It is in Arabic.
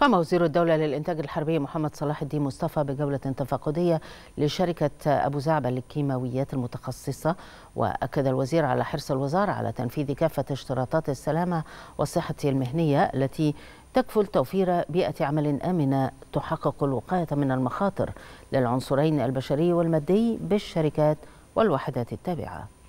قام وزير الدولة للإنتاج الحربي محمد صلاح الدين مصطفى بجولة تفقدية لشركة أبو زعبل للكيماويات المتخصصة وأكد الوزير على حرص الوزارة على تنفيذ كافة اشتراطات السلامة والصحة المهنية التي تكفل توفير بيئة عمل آمنة تحقق الوقاية من المخاطر للعنصرين البشري والمادي بالشركات والوحدات التابعه